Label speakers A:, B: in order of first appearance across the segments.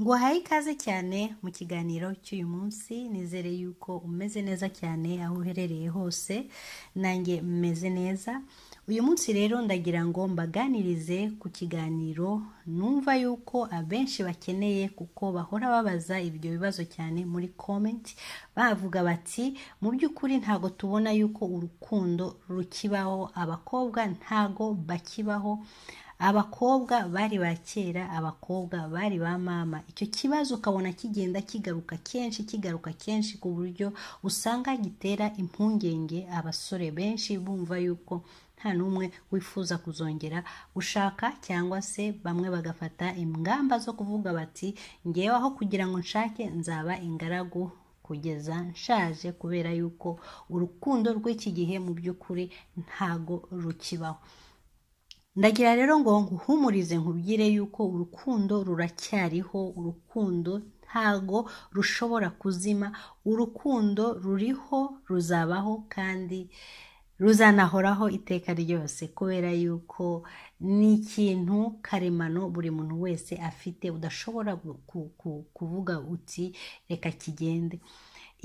A: nguhaye ikaze cyane mu kiganiro cy'uyu munsi nizere yuko umeze neza cyane aho uherereye hose nanjye meze neza uyu munsi rero ndagira ngo mbaganirize ku kiganiro numva yuko abenshi bakeneye kuko bahora babaza ibyo bibazo cyane muri komenti bavuga bati mu by'ukuri ntago tubona yuko urukundo rukibaho abakobwa ntago bakibaho abakobwa bari ba kera abakobwa bari ba mama icyo kibazo ukabona kigenda kigaruka kenshi kigaruka kenshi ku buryo usanga gitera impungenge abasore benshi bumva yuko nta n'umwe wifuza kuzongera gushaka cyangwa se bamwe bagafata ingamba zo kuvuga bati ngewe aho kugira ngo nshake nzaba ingaragu kugeza nshaje kubera yuko urukundo rw'iki gihe mu by'ukuri ntago rukibaho ndagira rero ngo nkuhumurize nkubwire yuko urukundo ruracyariho urukundo ntago rushobora kuzima urukundo ruriho ruzabaho kandi ruzanahoraho iteka ryose kubera yuko ni ikintu karemano buri muntu wese afite udashobora kuvuga uti reka kigende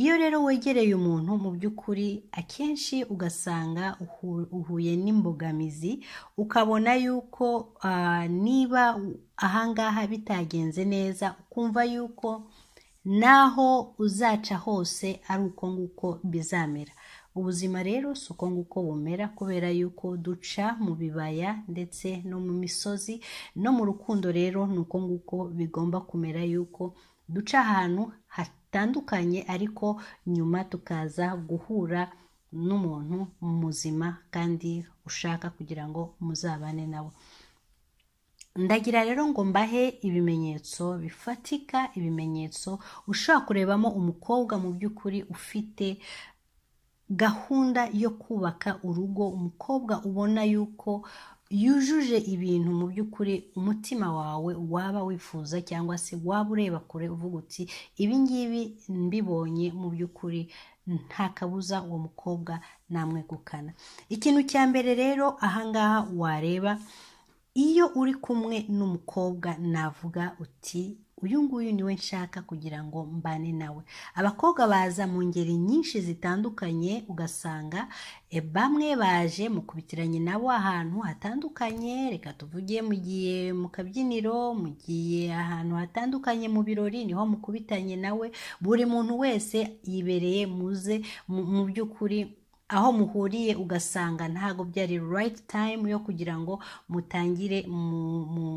A: iyo rero wegereye umuntu mu by'ukuri akenshi ugasanga uhuye n'imbogamizi ukabona yuko niba ahangaha bitagenze neza ukumva yuko naho uzaca hose ari uko nguko bizamera ubuzima rero si uko nguko bumera kubera yuko duca mu bibaya ndetse no mu misozi no mu rukundo rero ni uko nguko bigomba kumera yuko duca ahantu hatandukanye ariko nyuma tukaza guhura n'umuntu muzima kandi ushaka kugira ngo muzabane nawe ndagira rero ngo mbahe ibimenyetso bifatika ibimenyetso ushobora kurebamo umukobwa mu by'ukuri ufite gahunda yo kubaka urugo umukobwa ubona yuko yujuje ibintu mu by'ukuri umutima wawe waba wifuza cyangwa se waba ureba kure uvuga uti ibi ngibi mbibonye mu by'ukuri nta kabuza uwo mukobwa namwegukana ikintu cya mbere rero ahangaha wareba iyo uri kumwe n'umukobwa navuga uti uyu nguyu niwe nshaka kugira ngo mbane nawe abakobwa baza mu ngeri nyinshi zitandukanye ugasanga eh, bamwe baje mukubitiranye nabo ahantu hatandukanye reka tuvuge mugiye mu kabyiniro mugiye ahantu hatandukanye mu birori niho mukubitanye nawe buri muntu wese yibereye muze mu by'ukuri aho muhuriye ugasanga ntago byari right time yo kugira ngo mutangire mu mu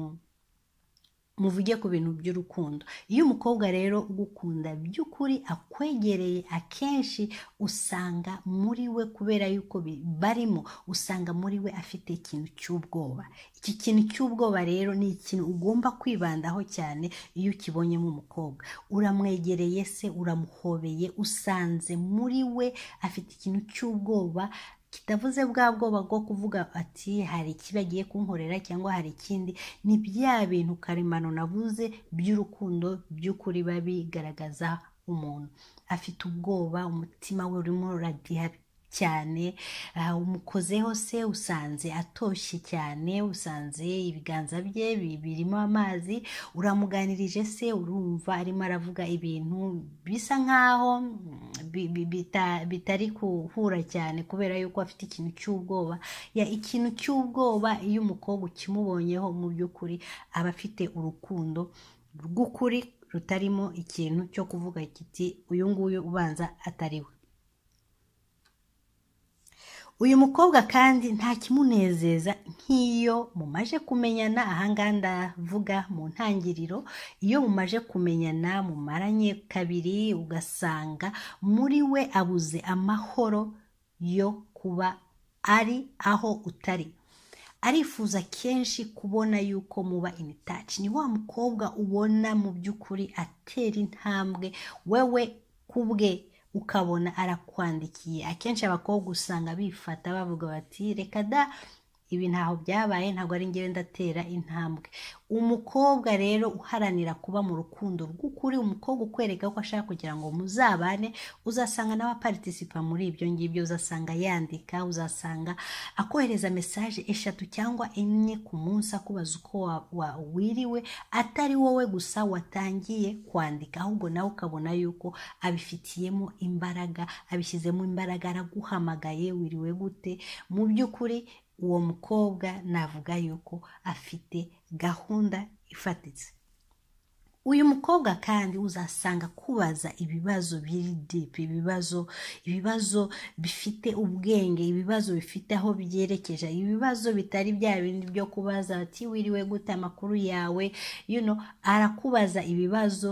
A: muvuge ku bintu by'urukundo iyo umukobwa rero ugukunda by'ukuri akwegereye akenshi usanga muri we kubera yuko barimo usanga muri we afite ikintu cy'ubwoba iki kintu cy'ubwoba rero ni ikintu ugomba kwibandaho cyane iyo ukibonyemo umukobwa uramwegereye se uramuhobeye usanze muri we afite ikintu cy'ubwoba kitavuze bwa bwoba bwo kuvuga ati hari iki bagiye kunkorera cyangwa hari ikindi ni bya bintu karemano navuze by'urukundo by'ukuri biba bigaragaza umuntu afite ubwoba umutima we urimo uradiha cyane eh, umukozeho se usanze atoshye cyane usanze ibiganza bye birimo amazi uramuganirije se urumva arimo aravuga ibintu bisa nk'aho mm, bitari guhura cyane kubera yuko afite ikintu cy'ubwoba ikintu cy'ubwoba iyo umukobwa ukimubonyeho mu by'ukuri aba afite urukundo rw'ukuri rutarimo ikintu cyo kuvuga kiti uyu nguyu ubanza atariwe uyu mukobwa kandi nta kimunezeza nk'iyo mumaje kumenyana ahangaha ndavuga mu ntangiriro iyo mumaje kumenyana mumaranye kabiri ugasanga muri we abuze amahoro yo kuba ari aho utari arifuza kenshi kubona yuko muba imitaci ni wa mukobwa ubona mu by'ukuri atera intambwe wewe ku bwe ukabona arakwandikiye akenshi abakobwa usanga bifata bavuga bati reka da ibi ntaho byabaye ntabwo ari ngewe ndatera intambwe umukobwa rero uharanira kuba mu rukundo rw'ukuri umukobwa ukwereka ko ashaka kugira ngo muzabane uzasanga nawe aparitisipa muri ibyo ngibyo uzasanga yandika uzasanga akohereza mesaje eshatu cyangwa enye ku munsi akubaza uko wiriwe atari wowe gusa watangiye kwandika ahubwo nawe ukabona yuko abifitiyemo imbaraga abishyizemo imbaraga araguhamagaye wiriwe gute mu by'ukuri uwo mukobwa navuga yuko afite gahunda ifatitse uyu mukobwa kandi uzasanga kubaza ibibazo biri dipu ibibazo ibibazo bifite ubwenge ibibazo bifite aho byerekeje ibibazo bitari bya bindi byo kubaza ati wiriwe gute amakuru yawe you know arakubaza ibibazo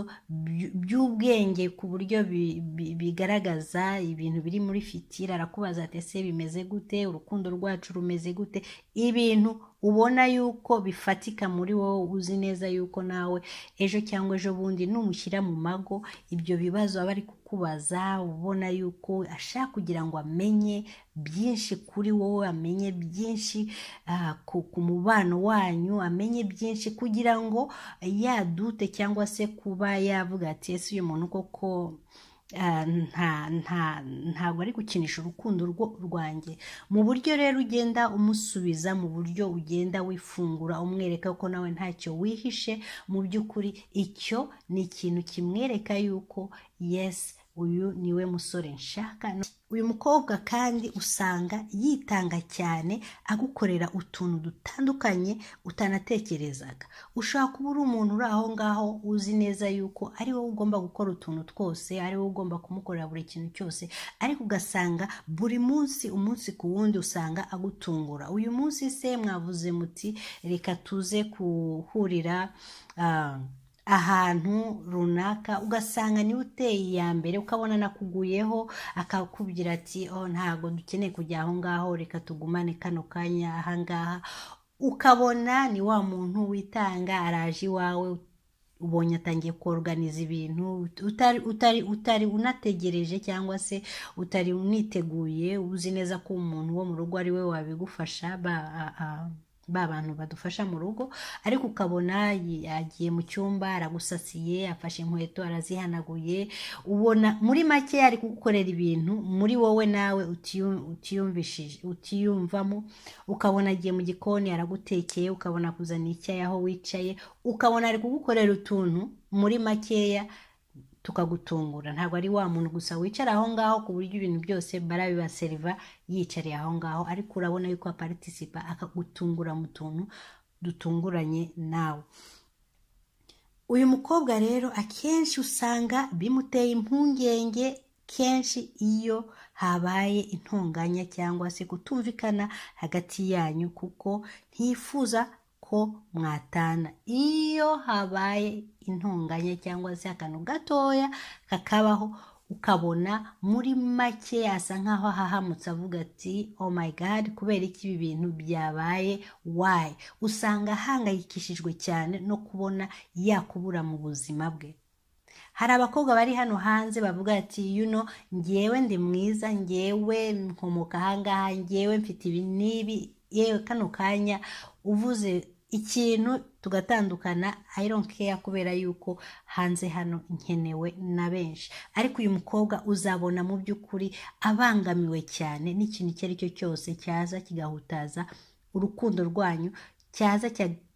A: by'ubwenge ku buryo bigaragaza ibintu biri muri fitira arakubaza ati ese bimeze gute urukundo rwacu rumeze gute ibintu ubona yuko bifatika muri wowe uzi neza yuko nawe ejo cyangwa ejo bundi numushyira mu mago ibyo bibazo aba ari kukubaza ubona yuko ashaka kugira ngo amenye byinshi kuri wowe amenye byinshi ah, ku mubano wanyu amenye byinshi kugira ngo yadute cyangwa se kuba yavuga ati ese uyu muntu koko Eh, ntabwo ari gukinisha urukundo rwanjye mu buryo rero ugenda umusubiza mu buryo ugenda wifungura umwereka ko nawe ntacyo wihishe mu by'ukuri icyo ni ikintu kimwereka yuko yesi uyu niwe musore nshaka uyu mukobwa kandi usanga yitanga cyane agukorera utuntu dutandukanye utanatekerezaga ushobora kuba uri umuntu uri aho ngaho uzi neza yuko ari wowe ugomba gukora utuntu twose ari wowe ugomba kumukorera buri kintu cyose ariko ugasanga buri munsi umunsi ku wundi usanga agutungura uyu munsi se mwavuze muti reka tuze kuhurira ah, ahantu runaka ugasanga niwe uteye iya mbere ukabona nakuguyeho akakubwira ati oh ntago dukeneye kujya aho ngaho reka tugumane kano kanya aha ngaha ukabona ni wa muntu witanga araje iwawe ubonye atangiye koruganiza ibintu utari utari utari unategereje cyangwa se utari uniteguye uzi neza ko umuntu wo mu rugo ari we wabigufasha ba bantu badufasha mu rugo ariko ukabona yagiye mu cyumba aragusasiye afashe inkweto arazihanaguye ubona muri make ari gukorera ibintu muri wowe nawe utiyumvamo ukabona agiye mu gikoni aragutekeye ukabona kuzana icyayi aho wicaye ukabona ari kugukorera utuntu muri makeya tukagutungura ntabwo ari wa muntu gusa wicara aho ngaho ku buryo ibintu byose barabibaseriva yicariye aho ngaho ariko urabona yuko aparitisipa akagutungura mu tuntu dutunguranye nawe uyu mukobwa rero akenshi usanga bimuteye impungenge kenshi iyo habaye intonganya cyangwa se kutumvikana hagati yanyu kuko ntiyifuza ko mwatana iyo habaye intunganye cyangwa se akantu gatoya kakabaho ukabona muri make asa nkaho ahahamutse avuga ati oh my god kubera iki ibi bintu byabaye why usanga ahangayikishijwe cyane no kubona yakubura mu buzima bwe hari abakobwa bari hano hanze bavuga ati you know ngewe ndi mwiza ngewe nkomoka ahangaha ngewe mfite ibi n'ibi yewe kano kanya uvuze ikintu tugatandukana i don't care kubera yuko hanze hano nkenewe na benshi ariko uyu mukobwa uzabona mu by'ukuri abangamiwe cyane n'ikintu icyo ari cyo cyose cyaza kigahutaza urukundo rwanyu cyaza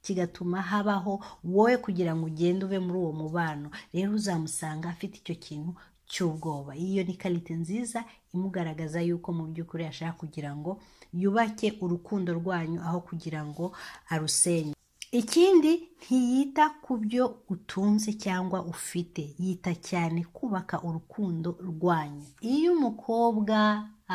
A: kigatuma habaho wowe kugira ngo ugende uve muri uwo mubano rero uzamusanga afite icyo kintu cy'ubwoba iyo ni karite nziza imugaragaza yuko mu by'ukuri ashaka kugira ngo yubake urukundo rwanyu aho kugira ngo arusenye ikindi ntiyita ku byo utunze cyangwa ufite yita cyane kubaka urukundo rwanyu iyo umukobwa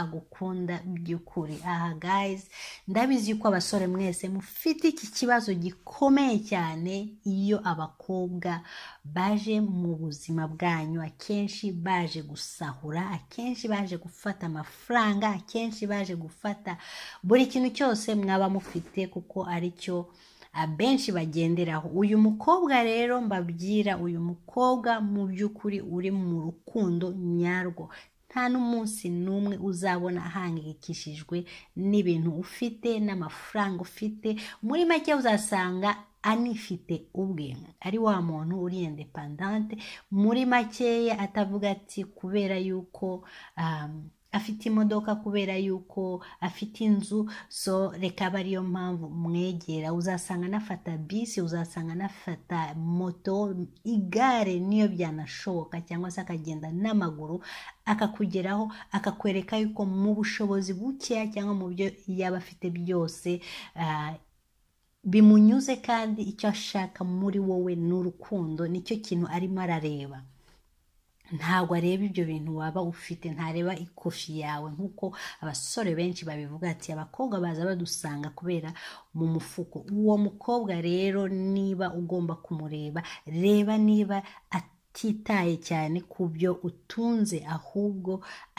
A: agukunda by'ukuri aha gayizi ndabizi yuko abasore mwese mufite iki kibazo gikomeye cyane iyo abakobwa baje mu buzima bwanyu akenshi baje gusahura akenshi baje gufata amafaranga akenshi baje gufata buri kintu cyose mwaba mufite kuko cyo abenshi bagenderaho uyu mukobwa rero mbabwira uyu mukobwa mu by'ukuri uri mu rukundo nyarwo nta n'umunsi n'umwe uzabona ahangayikishijwe n'ibintu ufite n'amafaranga ufite muri make uzasanga anifite ubwe ari wa muntu uri independante muri makeya atavuga ati kubera yuko um, afite imodoka kubera yuko afite inzu so reka aba ariyo mpamvu mwegera uzasanga anafata bisi uzasanga anafata moto igare niyo byanashoboka cyangwa se akagenda n'amaguru akakugeraho akakwereka yuko mu bushobozi bukeya cyangwa mu byo yaba afite byose ah, bimunyuze kandi icyo ashaka muri wowe ni urukundo nicyo kintu arimo arareba ntabwo areba ibyo bintu waba ufite ntareba ikofi yawe nk'uko abasore benshi babivuga ati abakobwa baza badusanga kubera mu mufuko uwo mukobwa rero niba ugomba kumureba reba niba atitaye cyane ku byo utunze ahubwo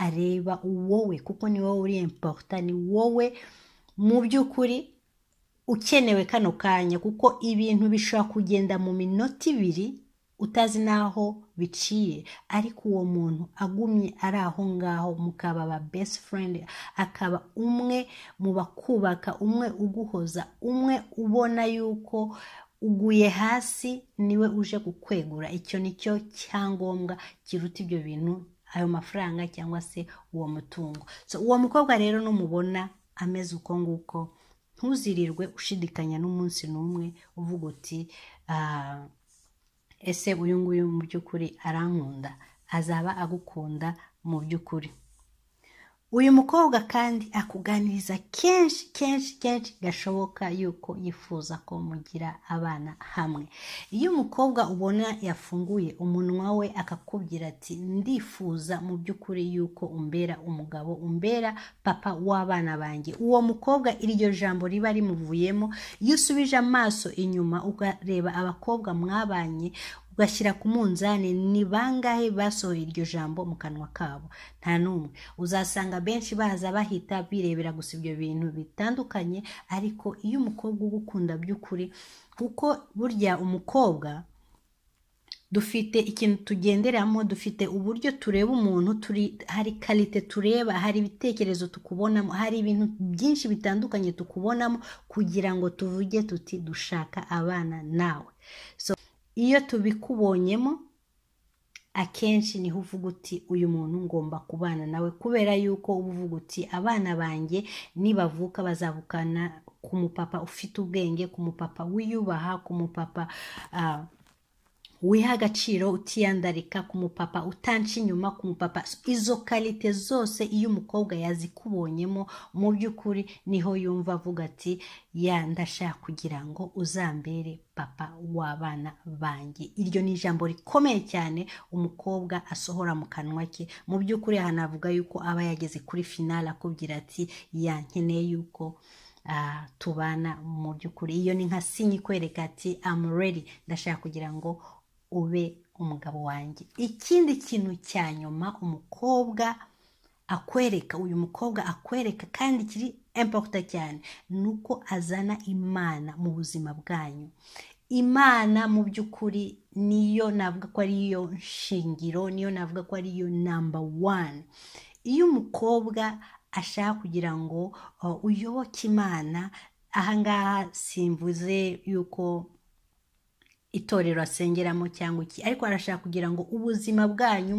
A: areba wowe kuko ni wowe uri emporota ni wowe mu by'ukuri ukenewe kano kanya kuko ibintu bishobora kugenda mu minota ibiri utazi n'aho biciye ariko uwo muntu agumye ari aho ngaho mukaba ba best friend akaba umwe mu bakubaka umwe uguhoza umwe ubona yuko uguye hasi niwe uje kukwegura icyo ni cyo cyangombwa kiruta ibyo bintu ayo mafaranga cyangwa se uwo mutungo so uwo mukobwa rero numubona ameze uko nguko ntuzirirwe ushidikanya n'umunsi n'umwe uvuga uti ah, ese uyu nguyu mu by'ukuri arankunda azaba agukunda mu by'ukuri uyu mukobwa kandi akuganiriza kenshi kenshi kenshi gashoboka yuko yifuza ko mugira abana hamwe iyo umukobwa ubona yafunguye umunwa we akakubwira ati ndifuza mu by'ukuri yuko umbera umugabo umbera papa w'abana banjye uwo mukobwa iryo jambo riba rimuvuyemo iyo usubije amaso inyuma ukareba abakobwa mwabanye ugashyira ku munzani ni bangahe basohoye iryo jambo mu kanwa kabo nta n'umwe uzasanga benshi baza bahita birebera gusa ibyo bintu bitandukanye ariko iyo umukobwa ugukunda by'ukuri kuko burya umukobwa dufite ikintu tugenderamo dufite uburyo tureba umuntu turi hari karite tureba hari ibitekerezo tukubonamo hari ibintu byinshi bitandukanye tukubonamo kugira ngo tuvuge tuti dushaka abana nawe so iyo tubikubonyemo akenshi niho uvuga uti uyu muntu ngomba kubana nawe kubera yuko uba uvuga uti abana banjye nibavuka bazabukana ku mupapa ufite ubwenge ku mupapa wiyubaha ku mupapa ah, wiha agaciro utiyandarika ku mupapa utanca inyuma ku mupapa izo karite zose iyo umukobwa yazikubonyemo mu by'ukuri niho yumva avuga ati ya ndashaka kugira ngo uzambere papa w'abana banjye iryo ni ijambo rikomeye cyane umukobwa asohora mu kanwa ke mu by'ukuri hanavuga yuko aba yageze kuri finale akubwira ati yankeneye yuko tubana mu by'ukuri iyo ni nka sinyi kwereka ati amu redi ndashaka kugira ngo ube umugabo wanjye ikindi kintu cya nyuma umukobwa akwereka uyu mukobwa akwereka kandi kiri emporuta cyane ni uko azana imana mu buzima bwanyu imana mu by'ukuri niyo navuga ko ari ariyo shingiro niyo navuga ko ari ariyo namba wani iyo umukobwa ashaka kugira ngo uh, uyoboke imana ahangaha simvuze yuko itorero asengeramo cyangwa iki ariko arashaka kugira ngo ubuzima bwanyu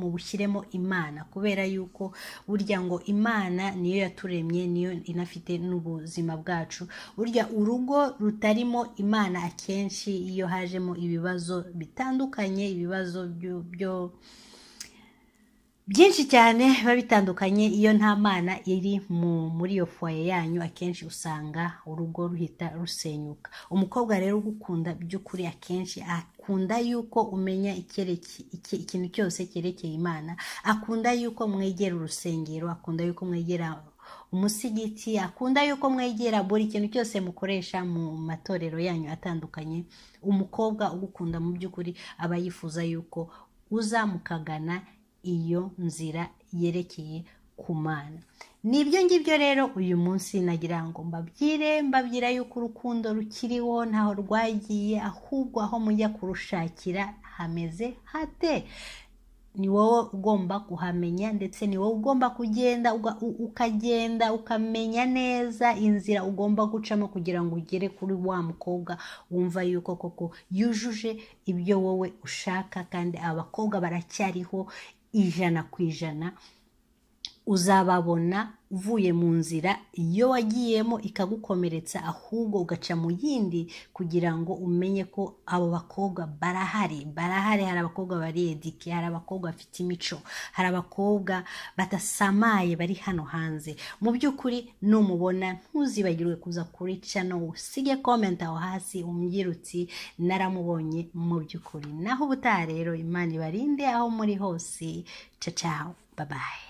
A: mubushyiremo imana kubera yuko burya ngo imana niyo yaturemye niyo inafite n'ubuzima bwacu burya urugo rutarimo imana akenshi iyo hajemo ibibazo bitandukanye ibibazo byo byinshi cyane biba bitandukanye iyo nta mana iri muri iyo foye yanyu akenshi usanga urugo ruhita rusenyuka umukobwa rero ugukunda by'ukuri akenshi akunda yuko umenya ikintu cyose cyerekeye imana akunda yuko mwegera urusengero akunda yuko mwegera umusigiti akunda yuko mwegera buri kintu cyose mukoresha mu matorero yanyu atandukanye umukobwa ugukunda mu by'ukuri aba yifuza yuko uza mukagana iyo nzira yerekeye ku mana nibyo ngibyo rero uyu munsi nagira ngo mbabwire mbabwira yuko urukundo rukiriho ntaho rwagiye ahubwo aho mujya kurushakira hameze hate ni wowe ugomba kuhamenya ndetse ni wowe ugomba kugenda ukagenda ukamenya neza inzira ugomba gucamo kugira ngo ugere kuri wa mukobwa wumva yuko koko yujuje ibyo wowe ushaka kandi abakobwa baracyariho ijana ku ijana uzababona uvuye mu nzira iyo wagiyemo ikagukomeretsa ahubwo ugaca mu yindi kugira ngo umenye ko abo bakobwa barahari barahari hari abakobwa bariyedike hari abakobwa bafite imico hari abakobwa badasamaye bari hano hanze mu by'ukuri numubona ntuzibagirwe kuza kuri cano usige komenti aho hasi umbwira naramubonye mu by'ukuri naho ubutaha rero imana ibarinde aho muri hose cacaho babaye